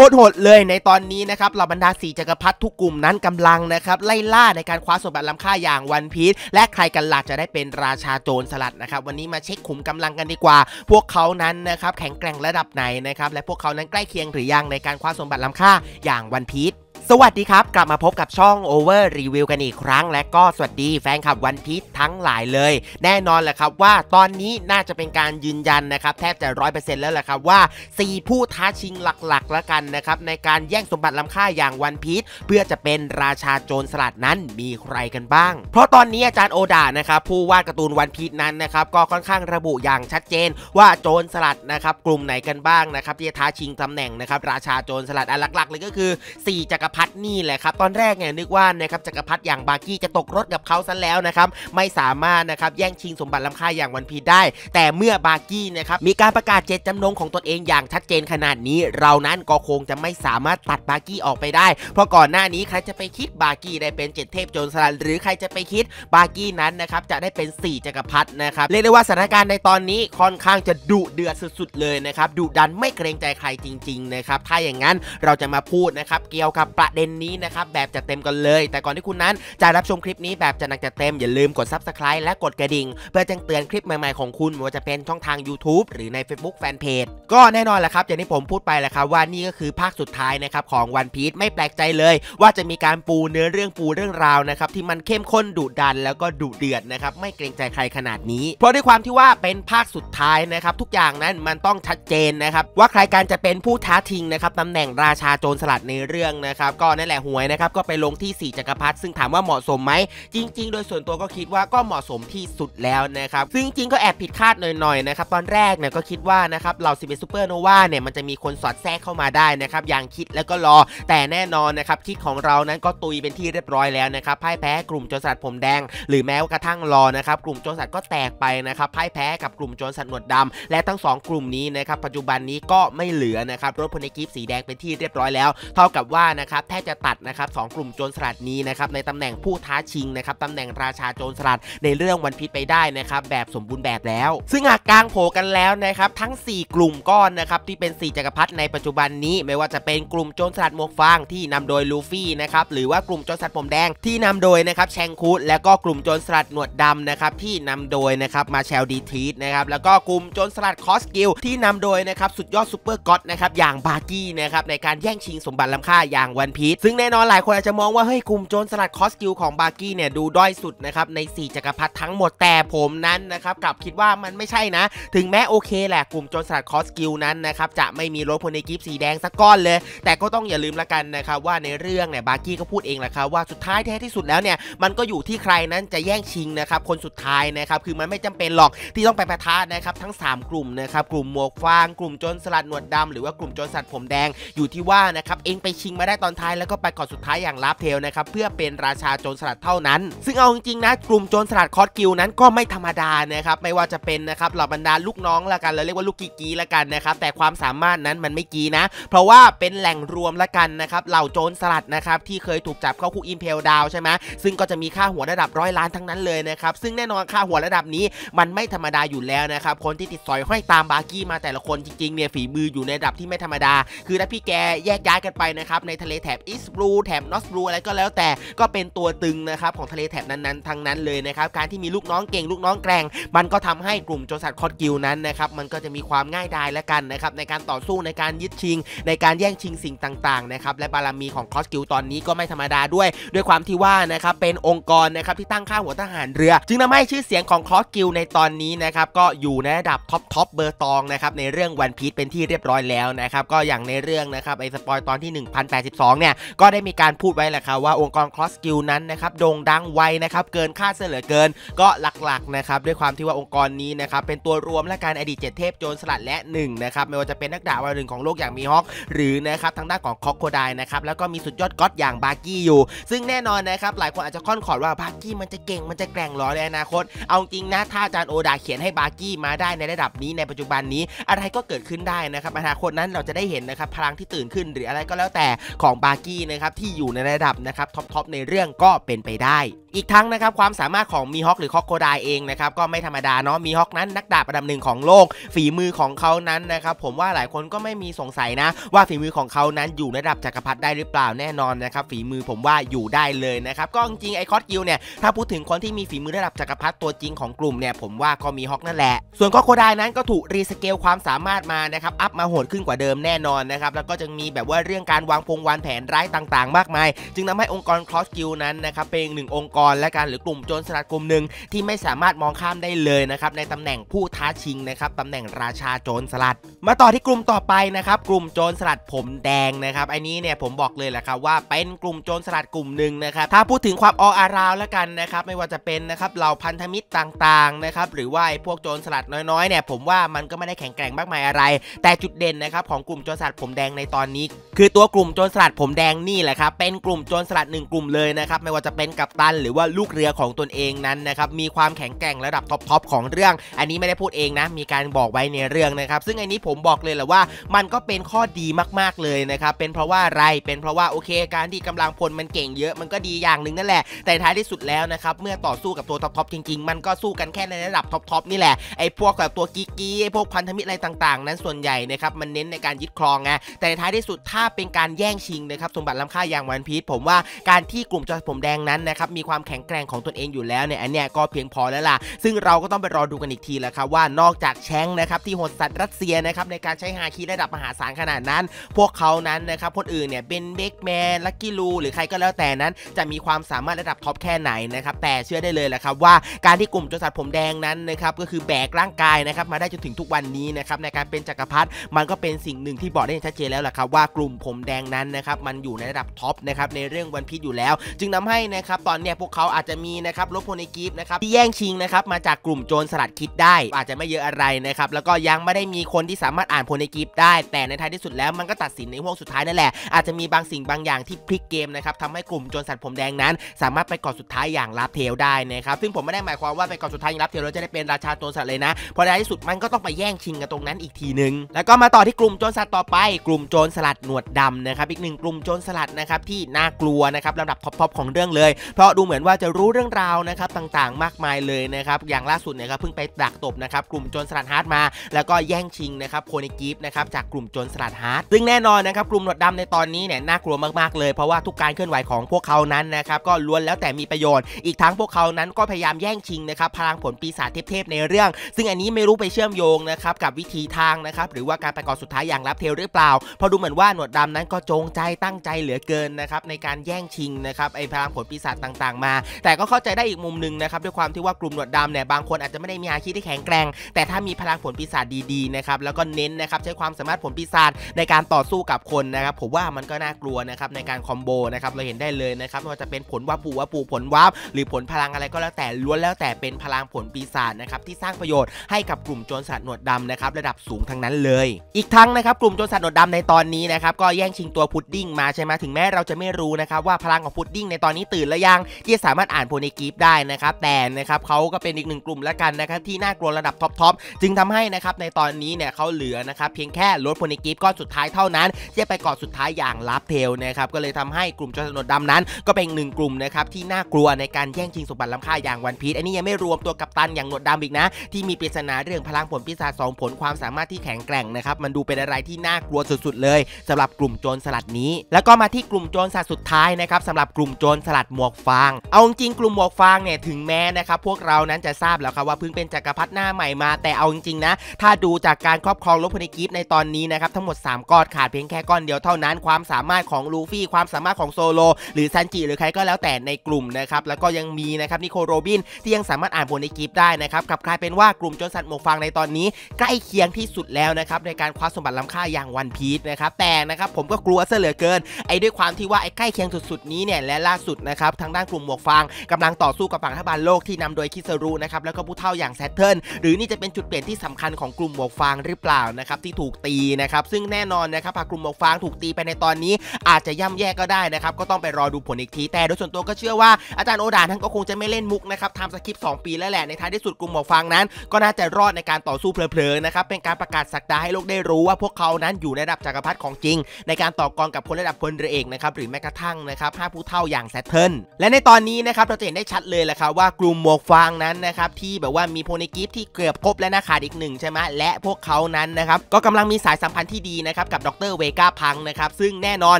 คตรโหดเลยในตอนนี้นะครับเหล่าบรรดาสีจักรพรรดิทุกกลุ่มนั้นกำลังนะครับไล่ล่าในการคว้าสมบัติล้ำค่าอย่างวันพีชและใครกันหลักจะได้เป็นราชาโจรสลัดนะครับ วันนี้มาเช็คขุมกำลังกันดีกว่า พวกเขานั้นนะครับแข็งแกร่งระดับไหนนะครับและพวกเขานั้นใกล้เคียงหรือยังในการคว้าสมบัติล้ำค่าอย่างวันพีชสวัสดีครับ กลับมาพบกับช่อง Over Review กันอีกครั้ง และก็สวัสดีแฟนคลับวันพีททั้งหลายเลย แน่นอนแหละครับว่าตอนนี้น่าจะเป็นการยืนยันนะครับ แทบจะร้อยเปอร์เซ็นต์แล้วแหละครับว่า 4 ผู้ท้าชิงหลักๆ แล้วกันนะครับในการแย่งสมบัติล้ำค่าอย่างวันพีทเพื่อจะเป็นราชาโจรสลัดนั้นมีใครกันบ้าง เพราะตอนนี้อาจารย์โอดานะครับผู้วาดการ์ตูนวันพีทนั้นนะครับก็ค่อนข้างระบุอย่างชัดเจนว่าโจรสลัดนะครับกลุ่มไหนกันบ้างนะครับที่จะท้าชิงตำแหน่งนะครับราชาโจรสลัดอันหลักๆเลยก็คือ 4จักรพรพัดนี่แหละครับตอนแรกเนี่ยนึกว่านะครับจักรพรรดิอย่างบากี้จะตกรถกับเขาซะแล้วนะครับไม่สามารถนะครับแย่งชิงสมบัติล้ำค่าอย่างวันพีได้ แต่เมื่อบากี้นะครับมีการประกาศเจตจำนง ของตนเองอย่างชัดเจนขนาดนี้ เรานั้นก็คงจะไม่สามารถตัดบากี้ออกไปได้ เพราะก่อนหน้านี้ใครจะไปคิดบากี้ได้เป็นเจ็ดเทพโจรสลัดหรือใครจะไปคิดบากี้นั้นนะครับจะได้เป็น 4จักรพรรดินะครับเรียกได้ว่าสถานการณ์ในตอนนี้ค่อนข้างจะดุเดือดสุดๆเลยนะครับดุดันไม่เกรงใจใครจริงๆนะครับถ้าอย่างนั้นเราจะมาพูดนะครับเกี่ยวกับประเด็นนี้นะครับแบบจะเต็มกันเลย แต่ก่อนที่คุณนั้นจะรับชมคลิปนี้แบบจะหนักจะเต็มอย่าลืมกด Subscribe และกดกระดิ่ง เพื่อแจ้งเตือนคลิปใหม่ๆของคุณไม่ว่าจะเป็นช่องทาง YouTube หรือใน Facebook Fanpage ก็แน่นอนแหละครับอย่างที่ผมพูดไปแหละครับว่านี่ก็คือภาคสุดท้ายนะครับของวันพีชไม่แปลกใจเลย ว่าจะมีการปูเนื้อเรื่องปูเรื่องราวนะครับที่มันเข้มข้นดุดันแล้วก็ดุเดือดนะครับไม่เกรงใจใครขนาดนี้เพราะด้วยความที่ว่าเป็นภาคสุดท้ายนะครับ ทุกอย่างนั้นมันต้องชัดเจนนะครับ ว่าใครการจะเป็นผู้ท้าทิงนะครับตำแหน่งราชาโจรสลัดในเรื่องนะครับกรนั่นแหละหวยนะครับก็ไปลงที่ 4จักรพรรดิซึ่งถามว่าเหมาะสมไหม จริง ๆ โดยส่วนตัวก็คิดว่าก็เหมาะสมที่สุดแล้วนะครับซึ่งจริงก็แอบผิดคาดหน่อยๆนะครับตอนแรกเนี่ยก็คิดว่านะครับเหล่าซิเบสซูเปอร์โนวาเนี่ยมันจะมีคนสอดแทรกเข้ามาได้นะครับอย่างคิดแล้วก็รอแต่แน่นอนนะครับคิดของเรานั้นก็ตุยเป็นที่เรียบร้อยแล้วนะครับพ่ายแพ้กลุ่มโจรสตัดผมแดงหรือแม้ว่ากระทั่งรอนะครับกลุ่มโจรสตัดก็แตกไปนะครับพ่ายแพ้กับกลุ่มโจรสตัดหนวดดาและทั้ง 2 กลุ่มนี้นะครับปัจจุบันนี้ก็ไม่เหลือนะครับรถพลเอกีฟสีแดงเป็นที่เรียบร้อยแล้ว เท่ากับว่านะครัับแทบจะตัดนะครับสกลุ่มโจรสลัดนี้นะครับในตำแหน่งผู้ท้าชิงนะครับตำแหน่งราชาโจรสลัด ในเรื่องวันพิษไปได้นะครับแบบสมบูรณ์แบบแล้ว ซึ่งหากกลางโผกันแล้วนะครับทั้ง 4 กลุ่มก้อนนะครับที่เป็น 4 จักรพรรดิในปัจจุบันนี้ไม่ว่าจะเป็นกลุ่มโจรสลัดหมวกฟางที่นำโดยลูฟี่นะครับหรือว่ากลุ่มโจรสลัดผมแดงที่นำโดยนะครับแชงคูดและก็กลุ่มโจรสลัดหนวดดำนะครับที่นำโดยนะครับมาแชลดีทีสนะครับแล้วก็กลุ่มโจรสลัดคอสกิลที่นำโดยนะครับสุดยอดซูเปอร์ก็อดนะครับอย่างบาร์กี้นะครับในการแย่งชิงสมบัติล้ำค่าอย่างวัันพีซซึ่งแน่นอนหลายคนอาจจะมองว่าเฮ้ยกลุ่มโจรสลัดคอสกิลของบาร์กี้เนี่ยดูด้อยสุดนะครับใน 4จักรพรรดิทั้งหมดแต่ผมนั้นนะครับกลับคิดว่ามันไม่ใช่นะ ถึงแม้โอเคแหละกลุ่มโจรสลัดคอสกิลนั้นนะครับจะไม่มีรถพลในกิฟสีแดงสักก้อนเลยแต่ก็ต้องอย่าลืมละกันนะครับว่าในเรื่องเนี่ยบาร์กี้ก็พูดเองแหละครับว่าสุดท้ายแท้ที่สุดแล้วเนี่ยมันก็อยู่ที่ใครนั้นจะแย่งชิงนะครับคนสุดท้ายนะครับคือมันไม่จำเป็นหรอกที่ต้องไปประทะนะครับทั้ง 3 กลุ่มนะครับกลุ่มหมวกฟางกลุ่มโจรสลัดหนวดดำ หรือว่ากลุ่มโจรสลัดผมแดงอยู่ที่ว่านะครับเองไปชิงมาได้ตอนท้ายแล้วก็ไปก่อนสุดท้ายอย่างลาฟเทลนะครับ เพื่อเป็นราชาโจรสลัดเท่านั้น ซึ่งเอาจริงๆนะกลุ่มโจรสลัดคอสกิลนั้นก็ไม่ธรรมดานะครับไม่ว่าจะเป็นนะครับเหล่าบรรดาลูกน้องละกัน เราเรียกว่าลูกกีกีละกันนะครับแต่ความสามารถนั้นมันไม่กีนะ เพราะว่าเป็นแหล่งรวมละกันนะครับเหล่าโจรสลัดนะครับที่เคยถูกจับเข้าคุกอิมเพลดาวใช่ไหมซึ่งก็จะมีค่าหัวระดับร้อยล้านทั้งนั้นเลยนะครับซึ่งแน่นอนค่าหัวระดับนี้ มันไม่ธรรมดาอยู่แล้วนะครับคนที่ติดสอยห้อยตามบาร์กี้มาแต่ละคนจริงๆเนี่ยฝีมืออยู่ในระดับที่ไม่ธรรมดา คือถ้าพี่แกแยกย้ายกันไปนะครับในทะเลแถแถบอีสบลูแถบนอสบลูอะไรก็แล้วแต่ก็เป็นตัวตึงนะครับของทะเลแถบนั้นๆทั้งนั้นเลยนะครับการที่มีลูกน้องเก่ง ลูกน้องแกร่งมันก็ทำให้กลุ่มโจรสัตว์คอดกิลนั้นนะครับมันก็จะมีความง่ายดายและกันนะครับในการต่อสู้ในการยึดชิง ในการแย่งชิงสิ่งต่างๆนะครับและบารมีของคอสกิลตอนนี้ก็ไม่ธรรมดาด้วย ด้วยความที่ว่านะครับเป็นองค์กรนะครับที่ตั้งข้าหัวทหารเรือ จึงทำให้ชื่อเสียงของคอสกิลในตอนนี้นะครับก็อยู่ในระดับท็อปท็อปเบอร์ตองนะครับในเรื่องวันพีทเป็นที่เรียบร้อยแล้วนะครับก็อย่างในเรื่องนะครับไอสปอยตอนที่1082 2เนี่ยก็ได้มีการพูดไว้แหละครับว่าองค์กร cross skill นั้นนะครับโด่งดังไวนะครับเกินคาดเสียเหลือเกินก็หลักๆนะครับด้วยความที่ว่าองค์กรนี้นะครับเป็นตัวรวมและการอดีตเจ็ดเทพโจรสลัดและ1นะครับไม่ว่าจะเป็นนักดาบวันหนึ่งของโลกอย่างมีฮอก หรือนะครับทางด้านของคอกโคไดนะครับแล้วก็มีสุดยอดก๊อตอย่างบาร์กี้อยู่ ซึ่งแน่นอนนะครับหลายคนอาจจะค่อนขอดว่าบาร์กี้มันจะเก่งมันจะแกร่งหรอในอนาคต เอาจริงนะถ้าอาจารย์โอดาเขียนให้บาร์กี้มาได้ในระดับนี้ในปัจจุบันนี้อะไรก็เกิดขึ้นได้นะครับอนาคตนั้นเราจะได้เห็นนะครับพลังที่ตื่นขึ้น หรืออะไรก็แล้วแต่ของบาร์กี้นะครับที่อยู่ในระดับนะครับท็อปปในเรื่องก็เป็นไปได้อีกทั้งนะครับความสามารถของมีฮอกหรือคอกโคไดเองนะครับก็ไม่ธรรมดาเนาะมีฮอกนั้นนักดาบระดับหนึ่งของโลก ฝีมือของเขานั้นนะครับผมว่าหลายคนก็ไม่มีสงสัยนะ ว่าฝีมือของเขานั้นอยู่ระดับจักรพรรดิได้หรือเปล่าแน่นอนนะครับฝีมือผมว่าอยู่ได้เลยนะครับก็จริงไอคอสกิลเนี่ยถ้าพูดถึงคนที่มีฝีมือระดับจักรพรรดิตัวจริงของกลุ่มเนี่ยผมว่าก็มีฮอกนั่นแหละส่วนคอกโคไดนั้นก็ถูกรีสเกลความสามารถมานะครับอัพมาโหดขึ้นกว่าเดิมแน่นอนนะครับแล้วก็จึงมีแบบว่าเรื่องการวางพงวางแผนร้ายต่าง ๆมากมายจึงทำให้องค์กรคอสกิลนั้นนะครับเป็นหนึ่งองค์กกรและการหรือกลุ่มโจรสลัดกลุ่มหนึ่งที่ไม่สามารถมองข้ามได้เลยนะครับในตำแหน่งผู้ท้าชิงนะครับตำแหน่งราชาโจรสลัดมาต่อที่กลุ่มต่อไปนะครับกลุ่มโจรสลัดผมแดงนะครับไอ้นี้เนี่ยผมบอกเลยแหละครับว่าเป็นกลุ่มโจรสลัดกลุ่มหนึ่งนะครับถ้าพูดถึงความอออาราวแล้วกันนะครับไม่ว่าจะเป็นนะครับเหล่าพันธมิตรต่างๆนะครับหรือว่าไอ้พวกโจรสลัดน้อยๆเนี่ยผมว่ามันก็ไม่ได้แข็งแกร่งมากมายอะไร แต่จุดเด่นนะครับ ของกลุ่มโจรสลัดผมแดงในตอนนี้ คือตัวกลุ่มโจรสลัดผมแดงนี่แหละครับเป็นกลุ่มโจรสลัดหนึ่งกลุ่มเลยนะครับไม่ว่าจะเป็นกัปตันหรรือว่าลูกเรือของตนเองนั้นนะครับมีความแข็งแกร่งระดับท็อปทของเรื่อง อันนี้ไม่ได้พูดเองนะมีการบอกไว้ในเรื่องนะครับซึ่งอันนี้ผมบอกเลยแหละว่า มันก็เป็นข้อดีมากๆเลยนะครับเป็นเพราะว่าอะไรเป็นเพราะว่าโอเค การที่กำลังพลมันเก่งเยอะมันก็ดีอย่างหนึ่งนั่นแหละ แต่ท้ายที่สุดแล้วนะครับเมื่อต่อสู้กับตัวท็อปทจริงๆ มันก็สู้กันแค่ในระดับท็อปๆนี่แหละไอ้พวกแบบตัวกิ๊กีไอ้พวกพันธมิตรอะไรต่างๆ นั้นส่วนใหญ่นะครับมันเน้นในการยึดครองไงแต่ท้ายที่สุดถ้าเป็นการแย่งชิงนะครับสมบัติล้ำค่าอย่างวันพีชผมว่าการที่กลุ่มจอผมแดงนั้นนะครับมีความความแข็งแกร่งของตนเองอยู่แล้วเนี่ยอันเนี้ยก็เพียงพอแล้วล่ะ ซึ่งเราก็ต้องไปรอดูกันอีกทีแล้วครับว่านอกจากแชงนะครับที่โหดสัตว์รัสเซียนะครับในการใช้ฮาคีระดับมหาศาลขนาดนั้น พวกเขานั้นนะครับคนอื่นเนี่ยเป็นเบกแมนลักกี้ลูหรือใครก็แล้วแต่นั้นจะมีความสามารถระดับท็อปแค่ไหนนะครับแต่เชื่อได้เลยแหละครับว่าการที่กลุ่มจสัตว์ผมแดงนั้นนะครับก็คือแบกร่างกายนะครับมาได้จนถึงทุกวันนี้นะครับในการเป็นจักรพรรดิมันก็เป็นสิ่งหนึ่งที่บอกได้ชัดเจนแล้วล่ะครับว่ากลุ่มผมแดงนั้นนะครับมันอยู่ในระดับท็อปนะครับในเรื่องวันพีชอยู่แล้ว จึงทาให้นะครับตอนเนี้ยพววกเขาอาจจะมีนะครับรถโพนิกิฟนะครับที่แย่งชิงนะครับมาจากกลุ่มโจรสลัดคิดได้อาจจะไม่เยอะอะไรนะครับแล้วก็ยังไม่ได้มีคนที่สามารถอ่านโพนิกิฟได้ แต่ในท้ายที่สุดแล้วมันก็ตัดสินในห้วงสุดท้ายนั่นแหละอาจจะมีบางสิ่งบางอย่างที่พลิกเกมนะครับทำให้กลุ่มโจรสัตว์ผมแดงนั้น สามารถไปก่อนสุดท้ายอย่างลาเทลได้นะครับซึ่งผมไม่ได้หมายความว่าไปก่อนสุดท้ายอย่างลาเทลเราจะได้เป็นราชาโจรสัตว์เลยนะพอในที่สุดมันก็ต้องไปแย่งชิงกันตรงนั้นอีกทีนึงแล้วก็มาต่อที่กลุ่มโจรสัตว์ต่อไปกลุ่มโจรสลัดหนวดดำนะครับอีกหนึ่งกลุ่มโจรสลัดนะครับที่น่ากลัวนะครับลำดับท็อปๆของเรื่องเลย เพราะดูเหมือนอนว่าจะรู้เรื่องราวนะครับต่างๆมากมายเลยนะครับ อย่างล่าสุดเนี่ยครับเพิ่งไปดักตบนะครับ กลุ่มโจรสลัดฮาร์ดมา แล้วก็แย่งชิงนะครับโคนิกิฟนะครับจากกลุ่มโจรสลัดฮาร์ดซึ่งแน่นอนนะครับกลุ่มหนวดดาในตอนนี้เนี่ยน่ากลัวมากๆเลยเพราะว่าทุกการเคลื่อนไหวของพวกเขานั้นนะครับก็ล้วนแล้วแต่มีประโยชน์อีกทั้งพวกเขานั้นก็พยายามแย่งชิงนะครับพลังผลปีศาจเทพๆในเรื่อง ซึ่งอันนี้ไม่รู้ไปเชื่อมโยงนะครับกับวิธีทางนะครับหรือว่าการประกอบสุดท้ายอย่างลับเทลหรือเปล่าเพราะดูเหมือนว่าหนวดดำนั้นก็จงใจตั้งใจเหลือเกินนะครับในการแย่งชิงนะครับไอพลังผลปีศาจต่างๆมาาแต่ก็เข้าใจได้อีกมุมหนึ่งนะครับด้วยความที่ว่ากลุ่มหนวดดำเนี่ยบางคนอาจจะไม่ได้มีอาชีพที่แข็งแกร่งแต่ถ้ามีพลังผลปีศาจดีๆนะครับแล้วก็เน้นนะครับใช้ความสามารถผลปีศาจในการต่อสู้กับคนนะครับผมว่ามันก็น่ากลัวนะครับในการคอมโบนะครับเราเห็นได้เลยนะครับไม่ว่าจะเป็นผลว่าปูว่าปูผลวับหรือผลพลังอะไรก็แล้วแต่ล้วนแล้วแต่เป็นพลังผลปีศาจนะครับที่สร้างประโยชน์ให้กับกลุ่มโจรสัตว์หนวดดำนะครับระดับสูงทั้งนั้นเลย อีกทั้งนะครับกลุ่มโจรสัตว์หนวดดำในตอนนี้นะครับก็แย่งชิงตัวพุดดิ้งมาใช่ไหมถึงแม้เราจะไม่รู้นะครับว่าพลังของพุดดิ้งในตอนนี้ตื่นแล้วยังเสามารถอ่านโพนิกีฟได้นะครับแต่นะครับเขาก็เป็นอีกหนึ่งกลุ่มแล้วกันนะครับที่น่ากลัวระดับท็อปปจึงทำให้นะครับในตอนนี้เนี่ยเขาเหลือนะครับเพียงแค่ลดโพนิกีฟก้อนสุดท้ายเท่านั้นที่ไปกอดสุดท้ายอย่างลับเทลนะครับก็เลยทำให้กลุ่มจอรนดดำนั้น ก็เป็นหนึ่งกลุ่มนะครับที่น่ากลัวในการ แย่งชิงสมบัติล้ำค่าอย่างวันพีชอันนี้ยังไม่รวมตัวกัปตันอย่างหนดดำอีกนะ ที่มีปริศนาเรื่องพลังผลพิศาสองผลความสามารถที่แข็งแกร่งนะครับมันดูเป็นอะไรที่น่ากลัวสุดๆ เลย สำหรับกลุ่มโจรสลัดนี้ แล้วก็มาที่กลุ่มโจรสลัดสุดท้ายนะครับสำหรับกลุ่มโจรสลัดหมวกฟางเอาจริงกลุ่มหมวกฟางเนี่ยถึงแม้นะครับพวกเรานั้นจะทราบแล้วครับว่าเพิ่งเป็นจักรพรรดิหน้าใหม่มาแต่เอาจริงๆนะถ้าดูจากการครอบครองลบพนิกิฟในตอนนี้นะครับทั้งหมด 3ก้อนขาดเพียงแค่ก้อนเดียวเท่านั้นความสามารถของลูฟี่ความสามารถของโซโลหรือซันจิหรือใครก็แล้วแต่ในกลุ่มนะครับแล้วก็ยังมีนะครับนิโคโรบิน ที่ยังสามารถอ่านบนในกิฟได้นะครับกลับกลายเป็นว่ากลุ่มโจรสัตว์หมวกฟางในตอนนี้ใกล้เคียงที่สุดแล้วนะครับในการคว้าสมบัติล้ำค่าอย่างวันพีชนะครับแต่นะครับผมก็กลัวเสียเหลือเกิน ไอ้ด้วยความที่ว่าไอ้ใกล้เคียงสุดๆนี้เนี่ยและล่าสุดนะครับทางด้านกลุ่มหมวกกฟางกำลังต่อสู้กับฝั่งรัฐบาลโลกที่นำโดยคิสรุนะครับ แล้วก็ผู้เท่าอย่างแซตเทิลหรือนี่จะเป็นจุดเปลี่ยนที่สำคัญของกลุ่มหมวกฟางหรือเปล่านะครับที่ถูกตีนะครับ ซึ่งแน่นอนนะครับหากกลุ่มหมวกฟางถูกตีไปในตอนนี้ อาจจะย่ำแย่ก็ได้นะครับ ก็ต้องไปรอดูผลอีกที แต่โดยส่วนตัวก็เชื่อว่าอาจารย์โอดานท่านก็คงจะไม่เล่นมุกนะครับทำสคริปต์งปีแล้วแหละ ในท้ายที่สุดกลุ่มหมวกฟางนั้น ก็น่าจะรอดในการต่อสู้เพลินๆนะครับ เป็นการประกาศสักดาให้โลกได้รู้ว่าพวกเขานั้นอยู่ในระดับจักรพรรดิของจริง ในการต่อกรกับคนระดับพลเรือเอกนะครับหรือแม้กระทั่งนะครับห้าผู้เท่าอย่างแซตเทิลและในตอนอนนี้นะครับเราจะเห็นได้ชัดเลยแหละครับว่ากลุ่มหมวกฟางนั้นนะครับที่แบบว่ามีโพนิกิฟที่เกือบครบและนะขาดอีกหนึ่งใช่ไหมและพวกเขานั้นนะครับก็กำลังมีสายสัมพันธ์ที่ดีนะครับกับดรเวก้าพังนะครับซึ่งแน่นอน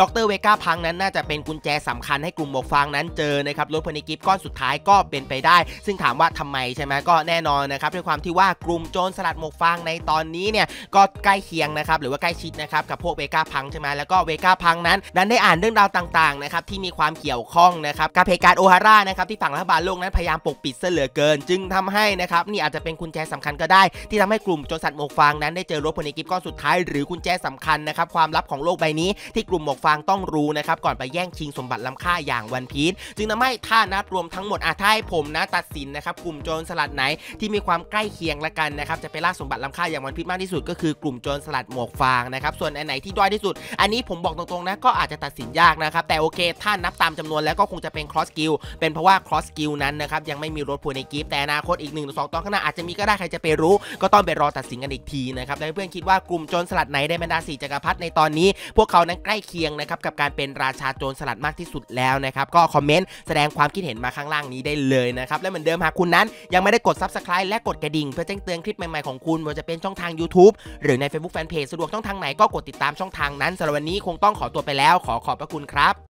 ดรเวก้าพังนั้นน่าจะเป็นกุญแจสำคัญให้กลุ่มหมวกฟางนั้นเจอนะครับลดโพนิกิฟก้อนสุดท้ายก็เป็นไปได้ ซึ่งถามว่าทำไมใช่ไหมก็แน่นอนนะครับด้วยความที่ว่ากลุ่มโจรสลัดหมวกฟางในตอนนี้เนี่ยก็ใกล้เคียงนะครับหรือว่าใกล้ชิดนะครับกับพวกเวก้าพังใช่ไหมแล้วก็เวก้าพังนั้นนั้นได้อ่านเรื่องราวต่างๆนะครับที่มีความเกี่ยวข้องนะครับกับเหตุการโอฮาร่านะครับที่ฝั่งรัฐบาลโลกนั้นพยายามปกปิดเสเหลือเกิน จึงทำให้นะครับนี่อาจจะเป็นกุญแจสำคัญก็ได้ที่ทำให้กลุ่มโจรสัตว์หมวกฟางนั้นได้เจอรถพลใกิฟก้อนสุดท้ายหรือกุญแจสำคัญนะครับความลับของโลกใบนี้ ที่กลุ่มหมวกฟางต้องรู้นะครับก่อนไปแย่งชิงสมบัติล้าค่าอย่างวันพีชจึงทำให้ถ้านับรวมทั้งหมดอาถ้าให้ผมนะตัดสินนะครับกลุ่มโจรสลัดไหนที่มีความใกล้เคียงละกันนะครับจะไปล่าสมบัติล้าค่าอย่างวันพีชมากที่สุด ก็คือกลุ่มโจรสลัดหมวกฟางนะครับส่วนอันไหนที่ด้อยที่สุด อันนี้ผมบอกตรงๆนะก็อาจจะตัดสินยากนะครับแต่โอเค ถ้านับตามจำนวนแล้วก็คงจะเป็นครอสกิลเป็นเพราะว่า cross skill นั้นนะครับ ยังไม่มีรถพูในกิฟต์แต่อนาคตอีก1นึ่งหรสองตอนข้างหน้าอาจจะมีก็ได้ใครจะไปรู้ ก็ต้องไปรอตัดสินกันอีกทีนะครับและเพื่อนคิดว่ากลุ่มโจรสลัดไหน ได้บรรดาสี่จักรพรรดิในตอนนี้ พวกเขานั้นใกล้เคียงนะครับ กับการเป็นราชาโจรสลัดมากที่สุดแล้วนะครับ ก็คอมเมนต์แสดงความคิดเห็นมาข้างล่างนี้ได้เลยนะครับและเหมือนเดิมหากคุณนั้น ยังไม่ได้กด subscribe และกดกระดิ่งเพื่อแจ้งเตือนคลิปใหม่ๆของคุณว่าจะเป็นช่องทาง YouTube หรือใน Facebook Fanpage สะดวกช่องทางไหนก็กดติดตามช่องทางนั้นสำหรับวันนี้คงต้องขอตัวไปแล้ว ขอขอบพระคุณครับ